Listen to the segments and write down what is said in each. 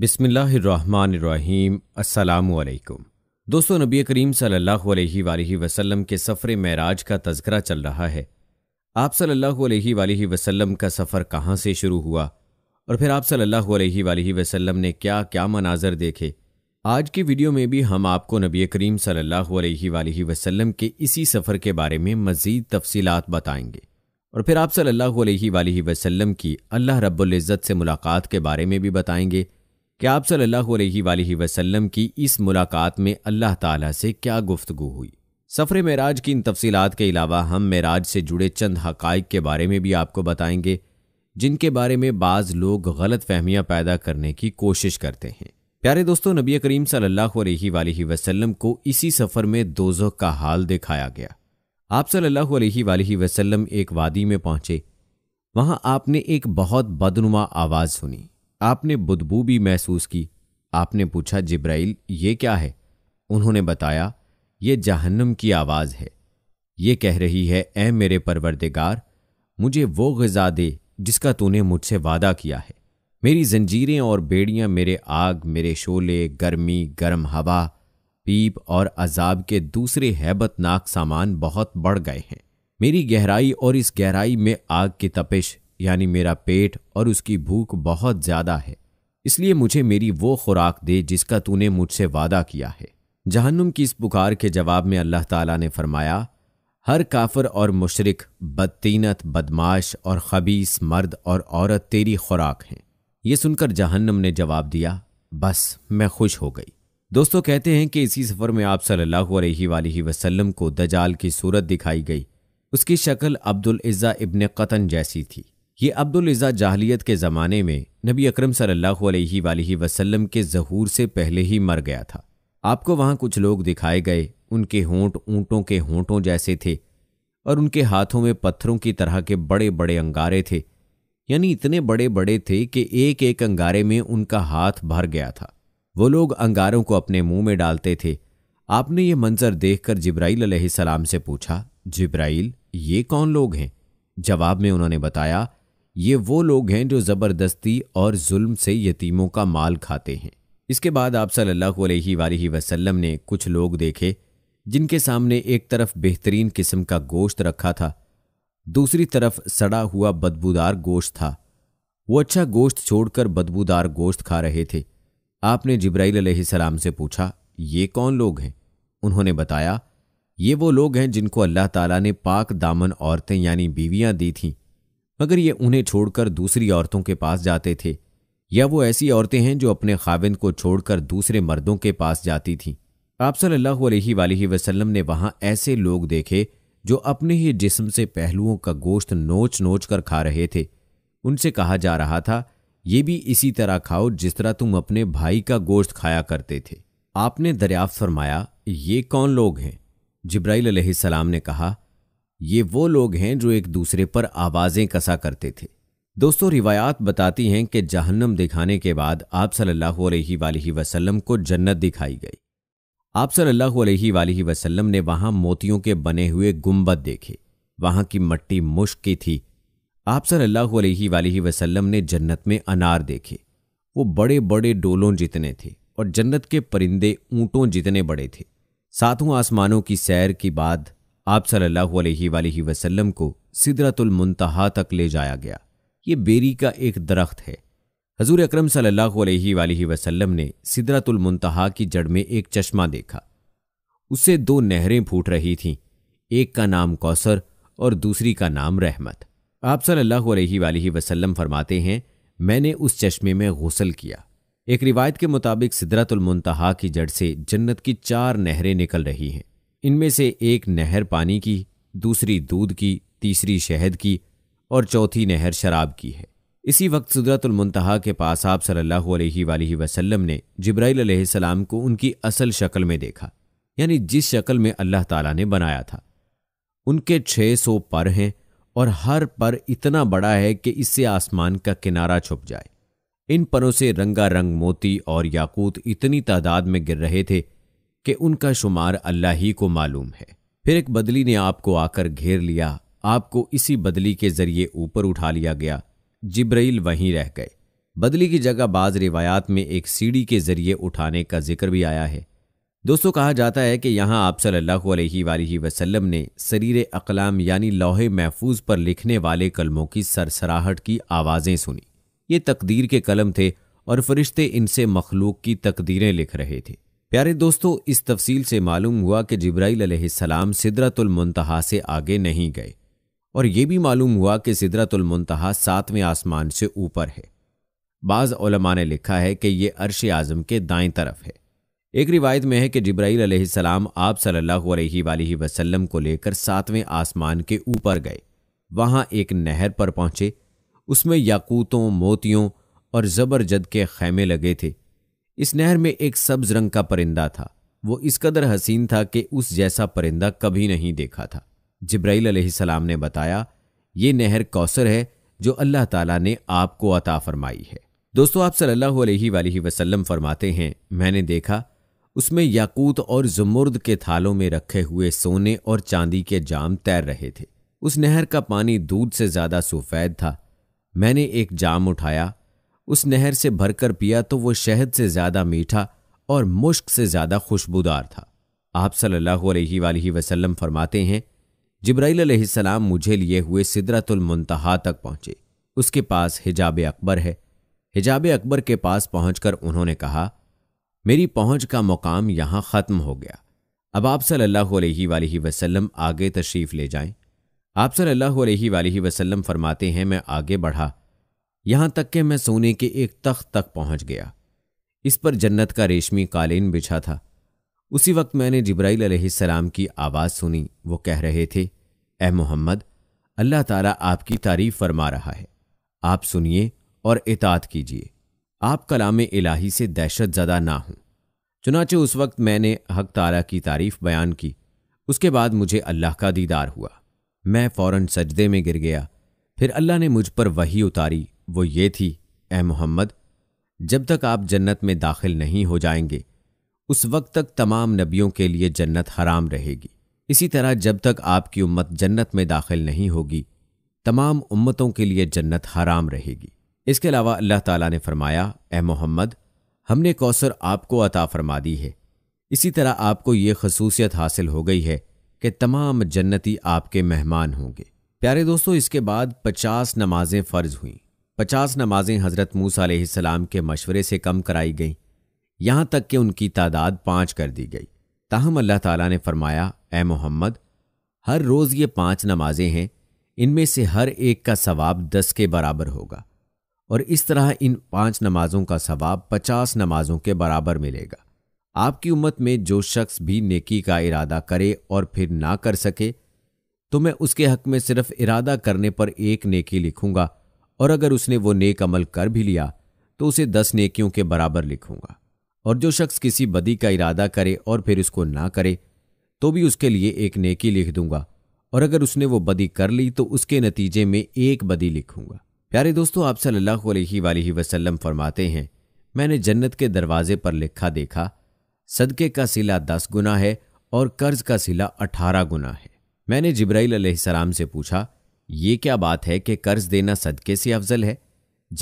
बिसमीम् अल्लाम दोस्तों नबी करीम सल्लल्लाहु अलैहि वसल्लम के सफ़र मेराज का तस्करा चल रहा है आप सल्लल्लाहु अलैहि वसल्लम का सफ़र कहाँ से शुरू हुआ और फिर आप सल्लल्लाहु अलैहि वसल्लम ने क्या क्या मनाजर देखे आज की वीडियो में भी हम आपको नबी करीम सल्लल्लाहु अलैहि वसल्लम के इसी सफ़र के बारे में मज़ीद तफसीलात बताएंगे और फिर आप सल्लल्लाहु अलैहि वसल्लम की अल्लाह इज़्ज़त से मुलाकात के बारे में भी बताएंगे कि आप सल्लल्लाहु अलैहि वसल्लम की इस मुलाकात में अल्लाह ताला से क्या गुफ्तगु हुई सफ़र मराज की इन तफसीलात के अलावा हम मराज से जुड़े चंद हक़ाइक के बारे में भी आपको बताएंगे जिनके बारे में बाज़ लोग गलत फहमियाँ पैदा करने की कोशिश करते हैं प्यारे दोस्तों नबी करीम सल्लल्लाहु अलैहि वसल्लम को इसी सफ़र में दोजो का हाल दिखाया गया आप सल्लल्लाहु अलैहि वसल्लम एक वादी में पहुंचे वहां आपने एक बहुत बदनुमा आवाज़ सुनी आपने बुदबू भी महसूस की आपने पूछा जिब्राइल ये क्या है उन्होंने बताया ये जहन्नम की आवाज़ है ये कह रही है ए मेरे परवरदेगार मुझे वो गज़ा दे जिसका तूने मुझसे वादा किया है मेरी जंजीरें और बेड़ियां मेरे आग मेरे शोले गर्मी गर्म हवा पीप और अजाब के दूसरे हैबतनाक सामान बहुत बढ़ गए हैं मेरी गहराई और इस गहराई में आग की तपिश यानी मेरा पेट और उसकी भूख बहुत ज़्यादा है इसलिए मुझे मेरी वो खुराक दे जिसका तूने मुझसे वादा किया है जहन्नुम की इस पुकार के जवाब में अल्लाह ताला ने फरमाया हर काफर और मुशरक बदतीनत बदमाश और खबीस मर्द और औरत तेरी खुराक हैं ये सुनकर जहन्नम ने जवाब दिया बस मैं खुश हो गई दोस्तों कहते हैं कि इसी सफ़र में आप सल्लल्लाहु अलैहि वसल्लम को दजाल की सूरत दिखाई गई उसकी शक्ल अब्दुल इज़्ज़ा इब्न कतन जैसी थी ये अब्दुलज़ा जाहलीत के ज़माने में नबी अकरम सल्लल्लाहु अलैहि वसल्लम के जहूर से पहले ही मर गया था आपको वहाँ कुछ लोग दिखाए गए उनके होंठ ऊँटों के होंठों जैसे थे और उनके हाथों में पत्थरों की तरह के बड़े बड़े अंगारे थे यानी इतने बड़े बड़े थे कि एक एक अंगारे में उनका हाथ भर गया था वो लोग अंगारों को अपने मुंह में डालते थे आपने ये मंजर देखकर जिब्राइल अलैहिस्सलाम से पूछा ज़िब्राइल ये कौन लोग हैं जवाब में उन्होंने बताया ये वो लोग हैं जो ज़बरदस्ती और जुल्म से यतीमों का माल खाते हैं इसके बाद आप सल्लल्लाहु अलैहि वसल्लम ने कुछ लोग देखे जिनके सामने एक तरफ बेहतरीन किस्म का गोश्त रखा था दूसरी तरफ सड़ा हुआ बदबूदार गोश्त था वो अच्छा गोश्त छोड़कर बदबूदार गोश्त खा रहे थे आपने जब्राईल सलाम से पूछा ये कौन लोग हैं उन्होंने बताया ये वो लोग हैं जिनको अल्लाह ताला ने पाक दामन औरतें यानी बीवियां दी थीं मगर ये उन्हें छोड़कर दूसरी औरतों के पास जाते थे या वो ऐसी औरतें हैं जो अपने खाविंद को छोड़कर दूसरे मर्दों के पास जाती थीं आप सल्लल्लाहु अलैहि वसल्लम ने वहां ऐसे लोग देखे जो अपने ही जिस्म से पहलुओं का गोश्त नोच नोच कर खा रहे थे उनसे कहा जा रहा था ये भी इसी तरह खाओ जिस तरह तुम अपने भाई का गोश्त खाया करते थे आपने दरियाफ्त फरमाया ये कौन लोग हैं जिब्राईल सलाम ने कहा ये वो लोग हैं जो एक दूसरे पर आवाज़ें कसा करते थे दोस्तों रिवायात बताती हैं कि जहन्नम दिखाने के बाद आप सल्लल्लाहु अलैहि वसल्लम को जन्नत दिखाई गई आप सल्लल्लाहु अलैहि वसल्लम ने वहाँ मोतियों के बने हुए गुम्बद देखे वहाँ की मट्टी मुश्क की थी आप सल्लल्लाहु अलैहि वसल्लम ने जन्नत में अनार देखे वो बड़े बड़े डोलों जितने थे और जन्नत के परिंदे ऊँटों जितने बड़े थे सातों आसमानों की सैर की बाद आप सल्लल्लाहु अलैहि वसल्लम को सिदरतुल मुंतहा तक ले जाया गया ये बेरी का एक दरख्त है हजूर अक्रम सल्लल्लाहु ने सिदरतुल मुंतहा की जड़ में एक चश्मा देखा उससे दो नहरें फूट रही थीं एक का नाम कौसर और दूसरी का नाम रहमत आप सल्लल्लाहु अलैहि वसल्लम फरमाते हैं मैंने उस चश्मे में गसल किया एक रिवायत के मुताबिक सिदरतुल मुंतहा की जड़ से जन्नत की चार नहरें निकल रही हैं इनमें से एक नहर पानी की दूसरी दूध की तीसरी शहद की और चौथी नहर शराब की है इसी वक्त सुदरतुलमतहा के पास आप सल्लल्लाहु अलैहि वसल्लम ने जिब्राइल सलाम को उनकी असल शक्ल में देखा यानी जिस शक्ल में अल्लाह ताला ने बनाया था उनके छः सौ पर हैं और हर पर इतना बड़ा है कि इससे आसमान का किनारा छुप जाए इन परों से रंगारंग मोती और याकूत इतनी तादाद में गिर रहे थे कि उनका शुमार अल्लाह ही को मालूम है फिर एक बदली ने आपको आकर घेर लिया आपको इसी बदली के जरिए ऊपर उठा लिया गया जिब्राइल वहीं रह गए बदली की जगह बाज रिवायात में एक सीढ़ी के जरिए उठाने का जिक्र भी आया है दोस्तों कहा जाता है कि यहाँ आप सल्लल्लाहु अलैहि वसल्लम ने शरीर अकलाम यानी लौहे महफूज पर लिखने वाले कलमों की सरसराहट की आवाज़ें सुनी ये तकदीर के कलम थे और फरिश्ते इनसे मखलूक की तकदीरें लिख रहे थे प्यारे दोस्तों इस तफसील से मालूम हुआ कि जब्राईल सलाम सिदरतुल मुंतहा से आगे नहीं गए और ये भी मालूम हुआ कि सिदरतुल मुंतहा सातवें आसमान से ऊपर है बाज़ ने लिखा है कि यह अर्श आज़म के दाएं तरफ है एक रिवायत में है कि जब्राईल सलाम आप सल्लल्लाहु अलैहि वसल्लम को लेकर सातवें आसमान के ऊपर गए वहाँ एक नहर पर पहुंचे उसमें याकूतों मोतियों और ज़बरजद के खैमे लगे थे इस नहर में एक सब्ज रंग का परिंदा था वो इस कदर हसीन था कि उस जैसा परिंदा कभी नहीं देखा था जिब्राइल सलाम ने बताया ये नहर कौसर है जो अल्लाह ताला ने आपको अता फरमाई है दोस्तों आप सल्लल्लाहु अलैहि वसल्लम फरमाते हैं मैंने देखा उसमें याकूत और जुमुर्द के थालों में रखे हुए सोने और चांदी के जाम तैर रहे थे उस नहर का पानी दूध से ज़्यादा सफ़ेद था मैंने एक जाम उठाया उस नहर से भरकर पिया तो वो शहद से ज्यादा मीठा और मुश्क से ज्यादा खुशबूदार था आप सल्लल्लाहु अलैहि वसल्लम फरमाते हैं जिब्राइल सलाम मुझे लिए हुए सिदरतुल मुंतहा तक पहुंचे उसके पास हिजाब अकबर है हिजाब अकबर के पास पहुंचकर उन्होंने कहा मेरी पहुंच का मुकाम यहां ख़त्म हो गया अब आप सल्लल्लाहु अलैहि वसल्लम आगे तशरीफ़ ले जाएं आप सल्लल्लाहु अलैहि वसल्लम फरमाते हैं मैं आगे बढ़ा यहां तक कि मैं सोने के एक तख्त तक पहुंच गया इस पर जन्नत का रेशमी कालीन बिछा था उसी वक्त मैंने जिब्राइल सलाम की आवाज़ सुनी वो कह रहे थे ए मोहम्मद अल्लाह ताला आपकी तारीफ फरमा रहा है आप सुनिए और इतात कीजिए आप कलाम इलाही से दहशत ज़्यादा ना हूं चुनाचे उस वक्त मैंने हक तारा की तारीफ बयान की उसके बाद मुझे अल्लाह का दीदार हुआ मैं फ़ौर सजदे में गिर गया फिर अल्लाह ने मुझ पर वही उतारी वो ये थी ए मोहम्मद जब तक आप जन्नत में दाखिल नहीं हो जाएंगे उस वक्त तक तमाम नबियों के लिए जन्नत हराम रहेगी इसी तरह जब तक आपकी उम्मत जन्नत में दाखिल नहीं होगी तमाम उम्मतों के लिए जन्नत हराम रहेगी इसके अलावा अल्लाह ताला ने फरमाया ए मोहम्मद हमने कौसर आपको अता फरमा दी है इसी तरह आपको ये खसूसियत हासिल हो गई है कि तमाम जन्नती आपके मेहमान होंगे प्यारे दोस्तों इसके बाद पचास नमाजें फ़र्ज हुईं पचास नमाजें हज़रत मूसा सलाम के मशवरे से कम कराई गईं यहाँ तक कि उनकी तादाद पाँच कर दी गई ताहम अल्लाह ताला ने फरमाया ए मोहम्मद हर रोज़ ये पाँच नमाजें हैं इनमें से हर एक का सवाब दस के बराबर होगा और इस तरह इन पाँच नमाजों का सवाब पचास नमाजों के बराबर मिलेगा आपकी उम्मत में जो शख्स भी नेकी का इरादा करे और फिर ना कर सके तो मैं उसके हक में सिर्फ इरादा करने पर एक नेकी लिखूंगा और अगर उसने वो नेक अमल कर भी लिया तो उसे दस नेकियों के बराबर लिखूंगा और जो शख्स किसी बदी का इरादा करे और फिर उसको ना करे तो भी उसके लिए एक नेकी लिख दूंगा और अगर उसने वो बदी कर ली तो उसके नतीजे में एक बदी लिखूंगा प्यारे दोस्तों आप सल्लल्लाहु अलैहि वसल्लम फरमाते हैं मैंने जन्नत के दरवाजे पर लिखा देखा सदके का सिला दस गुना है और कर्ज का सिला अठारह गुना है मैंने जब्राईल सलाम से पूछा ये क्या बात है कि कर्ज देना सदके से अफजल है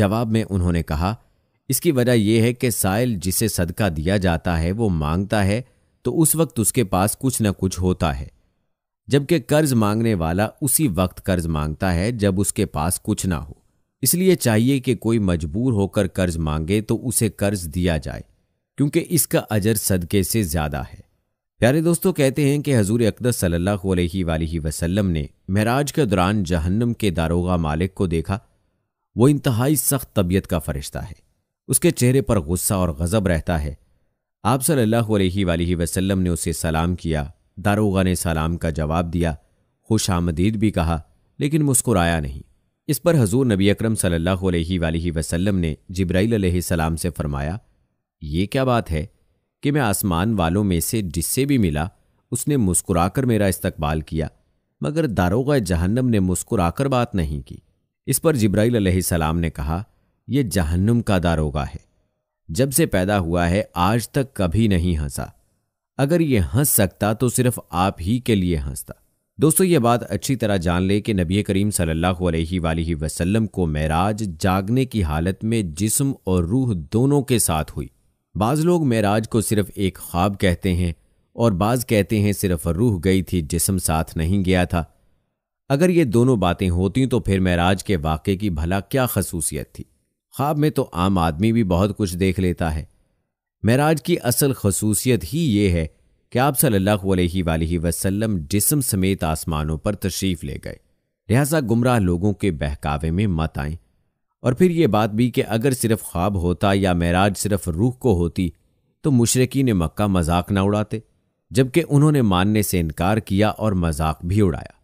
जवाब में उन्होंने कहा इसकी वजह यह है कि साइल जिसे सदका दिया जाता है वो मांगता है तो उस वक्त उसके पास कुछ ना कुछ होता है जबकि कर्ज मांगने वाला उसी वक्त कर्ज मांगता है जब उसके पास कुछ ना हो इसलिए चाहिए कि कोई मजबूर होकर कर्ज मांगे तो उसे कर्ज दिया जाए क्योंकि इसका अजर सदके से ज्यादा है प्यारे दोस्तों कहते हैं कि हजूर अकदस सल्ला अलैहि वसल्लम ने महराज के दौरान जहन्नम के दारोगा मालिक को देखा वो इंतहाई सख्त तबीयत का फरिश्ता है उसके चेहरे पर गुस्सा और गज़ब रहता है आप सल्लल्लाहु अलैहि वसल्लम ने उसे सलाम किया दारोगा ने सलाम का जवाब दिया खुश आमदीद भी कहा लेकिन मुस्कुराया नहीं इस पर हजूर नबी अकरम सल्लल्लाहु अलैहि वसल्लम ने जिब्राईल सलाम से फरमाया ये क्या बात है कि मैं आसमान वालों में से जिससे भी मिला उसने मुस्कुराकर मेरा इस्तकबाल किया मगर दारोगा जहन्नम ने मुस्कुराकर बात नहीं की इस पर जब्राईल सलाम ने कहा यह जहन्नम का दारोगा है जब से पैदा हुआ है आज तक कभी नहीं हंसा अगर ये हंस सकता तो सिर्फ आप ही के लिए हंसता दोस्तों ये बात अच्छी तरह जान ले कि नबी करीम सल्लल्लाहु अलैहि वसल्लम को महराज जागने की हालत में जिस्म और रूह दोनों के साथ हुई बाज़ लोग मेराज को सिर्फ एक ख्वाब कहते हैं और बाज़ कहते हैं सिर्फ रूह गई थी जिसम साथ नहीं गया था अगर ये दोनों बातें होती तो फिर मेराज के वाक़े की भला क्या खसूसियत थी ख्वाब में तो आम आदमी भी बहुत कुछ देख लेता है मेराज की असल खसूसियत ही ये है कि आप सल्ला वसलम जिसम समेत आसमानों पर तशरीफ़ ले गए लिहाजा गुमराह लोगों के बहकावे में मत आएं और फिर ये बात भी कि अगर सिर्फ ख्वाब होता या मेराज सिर्फ रूह को होती तो मुशरकी ने मक्का मजाक ना उड़ाते जबकि उन्होंने मानने से इनकार किया और मजाक भी उड़ाया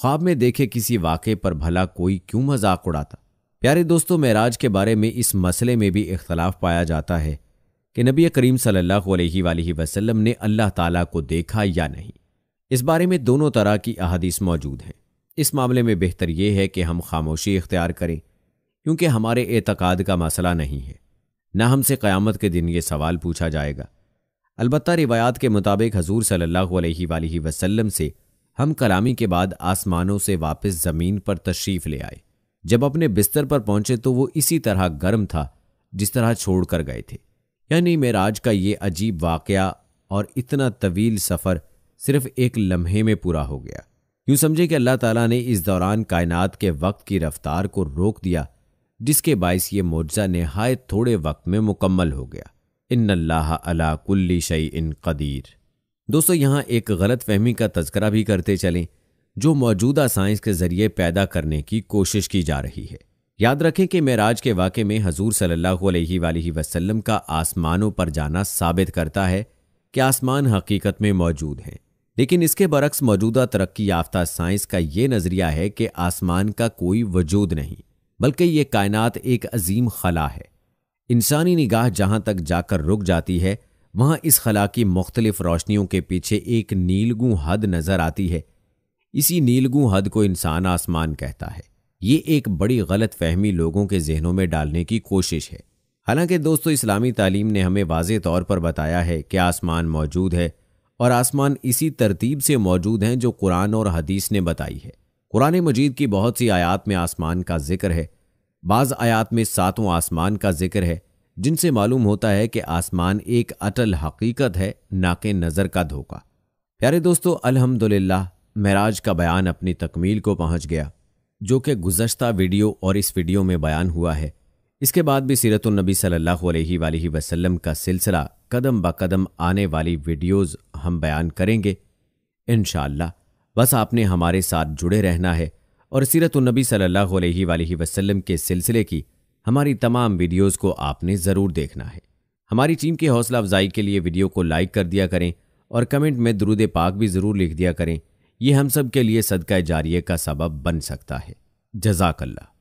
ख्वाब में देखे किसी वाक़े पर भला कोई क्यों मजाक उड़ाता प्यारे दोस्तों मेराज के बारे में इस मसले में भी इख्तलाफ पाया जाता है कि नबी करीम सल्लल्लाहु अलैहि वसल्लम ने अल्लाह ताला को देखा या नहीं इस बारे में दोनों तरह की अहदीस मौजूद हैं इस मामले में बेहतर यह है कि हम खामोशी इख्तियार करें क्योंकि हमारे एतकाद का मसला नहीं है न हमसे क़यामत के दिन ये सवाल पूछा जाएगा अलबत् रिवायात के मुताबिक हजूर सल्ला वसलम से हम कलामी के बाद आसमानों से वापस ज़मीन पर तशरीफ़ ले आए जब अपने बिस्तर पर पहुंचे तो वो इसी तरह गर्म था जिस तरह छोड़ कर गए थे यानी मेराज का ये अजीब वाक़ और इतना तवील सफ़र सिर्फ एक लम्हे में पूरा हो गया यूं समझे कि अल्लाह ताला ने इस दौरान कायनात के वक्त की रफ्तार को रोक दिया जिसके बायस ये मोर्जा नहाय थोड़े वक्त में मुकम्मल हो गया इन अल्लाह अला कुल्ली शई इन कदीर दोस्तों यहाँ एक गलत फहमी का तस्करा भी करते चलें जो मौजूदा साइंस के ज़रिए पैदा करने की कोशिश की जा रही है याद रखें कि मेराज के वाक़े में हजूर सल्लल्लाहु अलैहि वसल्लम का आसमानों पर जाना साबित करता है कि आसमान हकीकत में मौजूद हैं लेकिन इसके बरक्स मौजूदा तरक्की याफ्ता साइंस का ये नज़रिया है कि आसमान का कोई वजूद नहीं बल्कि ये कायनात एक अजीम खला है इंसानी निगाह जहाँ तक जाकर रुक जाती है वहाँ इस खला की मुख्तलिफ रोशनियों के पीछे एक नीलगू हद नज़र आती है इसी नीलगू हद को इंसान आसमान कहता है ये एक बड़ी गलत फहमी लोगों के जहनों में डालने की कोशिश है हालांकि दोस्तों इस्लामी तालीम ने हमें वाज तौर पर बताया है कि आसमान मौजूद है और आसमान इसी तरतीब से मौजूद हैं जो कुरान और हदीस ने बताई है पुरानी मजीद की बहुत सी आयात में आसमान का जिक्र है बाज़ आयात में सातों आसमान का जिक्र है जिनसे मालूम होता है कि आसमान एक अटल हकीकत है ना कि नज़र का धोखा प्यारे दोस्तों अल्हम्दुलिल्लाह महराज का बयान अपनी तकमील को पहुंच गया जो कि गुजशत वीडियो और इस वीडियो में बयान हुआ है इसके बाद भी सीरतुलनबी सल्लल्लाहु अलैहि का सिलसिला कदम ब कदम आने वाली वीडियोज़ हम बयान करेंगे इनशाला बस आपने हमारे साथ जुड़े रहना है और सीरतुलनबी सल्लल्लाहु अलैहि वसल्लम के सिलसिले की हमारी तमाम वीडियोस को आपने ज़रूर देखना है हमारी टीम के हौसला अफजाई के लिए वीडियो को लाइक कर दिया करें और कमेंट में दरूद पाक भी ज़रूर लिख दिया करें ये हम सब के लिए सदका जारी का सबब बन सकता है जजाकल्ला